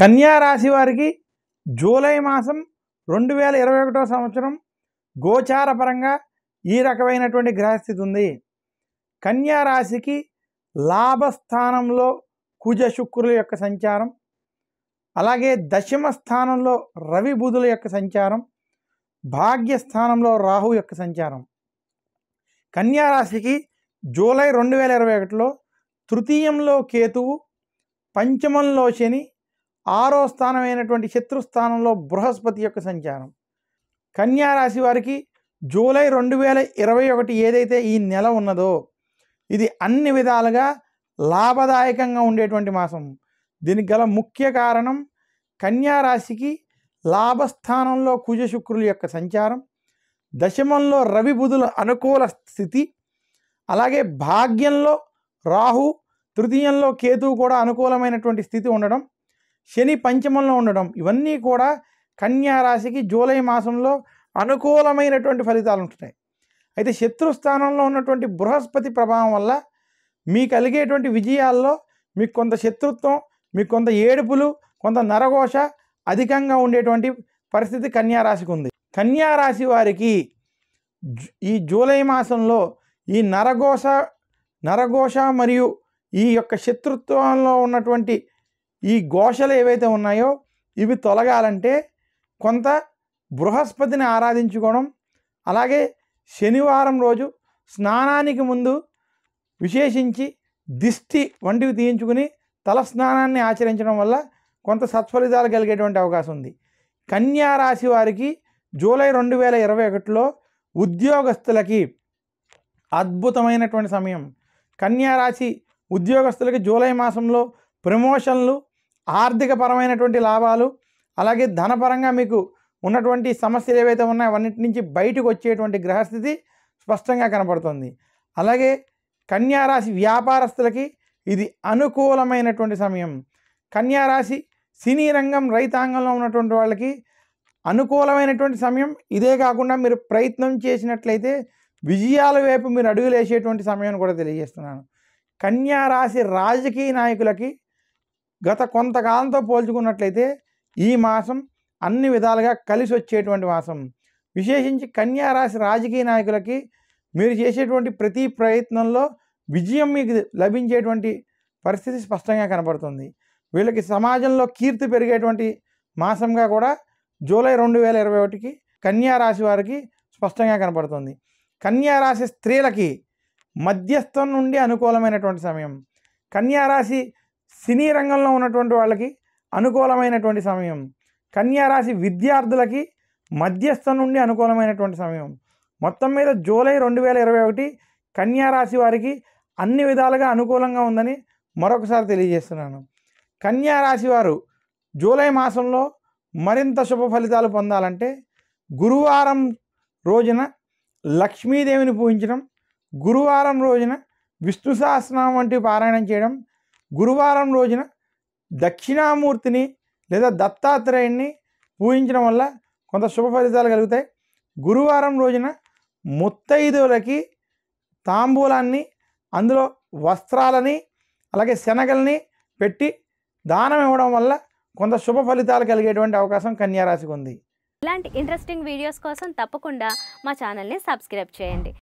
కన్యా రాశి వారికి జూలై మాసం రెండు వేల ఇరవై ఒకటో సంవత్సరం గోచార పరంగా ఈ రకమైనటువంటి గ్రహస్థితి ఉంది కన్యా రాశికి లాభస్థానంలో కుజ శుక్రుల యొక్క సంచారం అలాగే దశమ స్థానంలో రవి బుధుల యొక్క సంచారం భాగ్యస్థానంలో రాహు యొక్క సంచారం కన్యా రాశికి జూలై రెండు వేల ఇరవై ఒకటిలో తృతీయంలో కేతువు పంచమంలో శని ఆరో స్థానమైనటువంటి శత్రుస్థానంలో బృహస్పతి యొక్క సంచారం కన్యారాశి వారికి జూలై రెండు వేల ఇరవై ఒకటి ఏదైతే ఈ నెల ఉన్నదో ఇది అన్ని విధాలుగా లాభదాయకంగా ఉండేటువంటి మాసం దీనికి గల ముఖ్య కారణం కన్యారాశికి లాభస్థానంలో కుజ శుక్రుల యొక్క సంచారం దశమంలో రవి బుధుల అనుకూల స్థితి అలాగే భాగ్యంలో రాహు తృతీయంలో కేతువు కూడా అనుకూలమైనటువంటి స్థితి ఉండడం శని పంచమంలో ఉండడం ఇవన్నీ కూడా కన్యా రాశికి జూలై మాసంలో అనుకూలమైనటువంటి ఫలితాలు ఉంటున్నాయి అయితే శత్రుస్థానంలో ఉన్నటువంటి బృహస్పతి ప్రభావం వల్ల మీ కలిగేటువంటి విజయాల్లో మీకు కొంత శత్రుత్వం మీకు కొంత ఏడుపులు కొంత నరఘోష అధికంగా ఉండేటువంటి పరిస్థితి కన్యారాశికి ఉంది కన్యారాశి వారికి ఈ జూలై మాసంలో ఈ నరఘోష నరఘోష మరియు ఈ యొక్క శత్రుత్వంలో ఉన్నటువంటి ఈ ఘోషలు ఏవైతే ఉన్నాయో ఇవి తొలగాలంటే కొంత బృహస్పతిని ఆరాధించుకోవడం అలాగే శనివారం రోజు స్నానానికి ముందు విశేషించి దిష్టి వంటివి తీయించుకుని తల స్నానాన్ని ఆచరించడం వల్ల కొంత సత్ఫలితాలు కలిగేటువంటి అవకాశం ఉంది కన్యా రాశి వారికి జూలై రెండు వేల ఇరవై ఒకటిలో ఉద్యోగస్తులకి అద్భుతమైనటువంటి సమయం కన్యా రాశి ఉద్యోగస్తులకి జూలై మాసంలో ప్రమోషన్లు ఆర్థిక పరమైనటువంటి లాభాలు అలాగే ధనపరంగా మీకు ఉన్నటువంటి సమస్యలు ఏవైతే ఉన్నాయో అవన్నిటి నుంచి బయటకు వచ్చేటువంటి గ్రహస్థితి స్పష్టంగా కనబడుతుంది అలాగే కన్యారాశి వ్యాపారస్తులకి ఇది అనుకూలమైనటువంటి సమయం కన్యారాశి సినీ రంగం రైతాంగంలో ఉన్నటువంటి వాళ్ళకి అనుకూలమైనటువంటి సమయం ఇదే కాకుండా మీరు ప్రయత్నం చేసినట్లయితే విజయాల వైపు మీరు అడుగులేసేటువంటి సమయాన్ని కూడా తెలియజేస్తున్నాను కన్యారాశి రాజకీయ నాయకులకి గత కొంతకాలంతో పోల్చుకున్నట్లయితే ఈ మాసం అన్ని విధాలుగా కలిసి వచ్చేటువంటి మాసం విశేషించి కన్యారాశి రాజకీయ నాయకులకి మీరు చేసేటువంటి ప్రతి ప్రయత్నంలో విజయం మీకు లభించేటువంటి పరిస్థితి స్పష్టంగా కనబడుతుంది వీళ్ళకి సమాజంలో కీర్తి పెరిగేటువంటి మాసంగా కూడా జూలై రెండు వేల ఇరవై ఒకటికి కన్యారాశి వారికి స్పష్టంగా కనపడుతుంది కన్యారాశి స్త్రీలకి మధ్యస్థం నుండి అనుకూలమైనటువంటి సమయం కన్యారాశి సినీ రంగంలో ఉన్నటువంటి వాళ్ళకి అనుకూలమైనటువంటి సమయం కన్యారాశి విద్యార్థులకి మధ్యస్థ నుండి అనుకూలమైనటువంటి సమయం మొత్తం మీద జూలై రెండు వేల ఇరవై ఒకటి కన్యారాశి వారికి అన్ని విధాలుగా అనుకూలంగా ఉందని మరొకసారి తెలియజేస్తున్నాను కన్యారాశి వారు జూలై మాసంలో మరింత శుభ ఫలితాలు పొందాలంటే గురువారం రోజున లక్ష్మీదేవిని పూజించడం గురువారం రోజున విష్ణు సహస్రనామం వంటి పారాయణం చేయడం గురువారం రోజున దక్షిణామూర్తిని లేదా దత్తాత్రేయుణ్ణి పూజించడం వల్ల కొంత శుభ ఫలితాలు కలుగుతాయి గురువారం రోజున ముత్తైదులకి తాంబూలాన్ని అందులో వస్త్రాలని అలాగే శనగల్ని పెట్టి దానం ఇవ్వడం వల్ల కొంత శుభ ఫలితాలు కలిగేటువంటి అవకాశం కన్యారాశికి ఉంది ఇలాంటి ఇంట్రెస్టింగ్ వీడియోస్ కోసం తప్పకుండా మా ఛానల్ని సబ్స్క్రైబ్ చేయండి